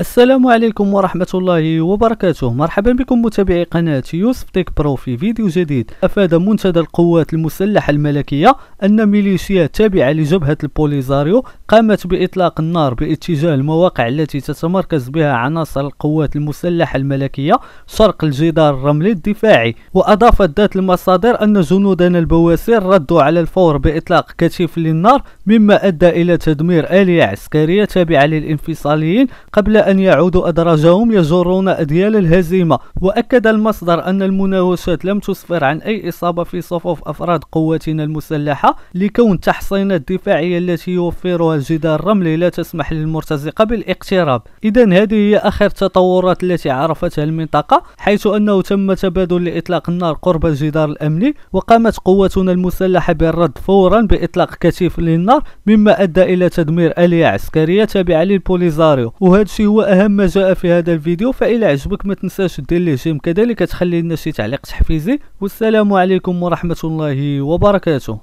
السلام عليكم ورحمة الله وبركاته مرحبا بكم متابعي قناة يوسف تيك برو في فيديو جديد أفاد منتدى القوات المسلحة الملكية أن ميليشيات تابعة لجبهة البوليزاريو قامت بإطلاق النار باتجاه المواقع التي تتمركز بها عناصر القوات المسلحة الملكية شرق الجدار الرملي الدفاعي وأضافت ذات المصادر أن جنودنا البواسير ردوا على الفور بإطلاق كتيف للنار مما أدى إلى تدمير آلية عسكرية تابعة للانفصاليين قبل أن يعود أدراجهم يجرون أديال الهزيمة وأكد المصدر أن المناوشات لم تسفر عن أي إصابة في صفوف أفراد قواتنا المسلحة لكون التحصينات الدفاعية التي يوفرها الجدار الرملي لا تسمح للمرتزقة بالاقتراب إذا هذه هي آخر التطورات التي عرفتها المنطقة حيث أنه تم تبادل لإطلاق النار قرب الجدار الأمني وقامت قواتنا المسلحة بالرد فورا بإطلاق كثيف للنار مما أدى إلى تدمير آلية عسكرية تابعة للبوليزاريو وهذا هو اهم ما جاء في هذا الفيديو فإلى عجبك ما تنساش دير ليه جيم كذلك تخلي لنا شي تعليق تحفيزي والسلام عليكم ورحمة الله وبركاته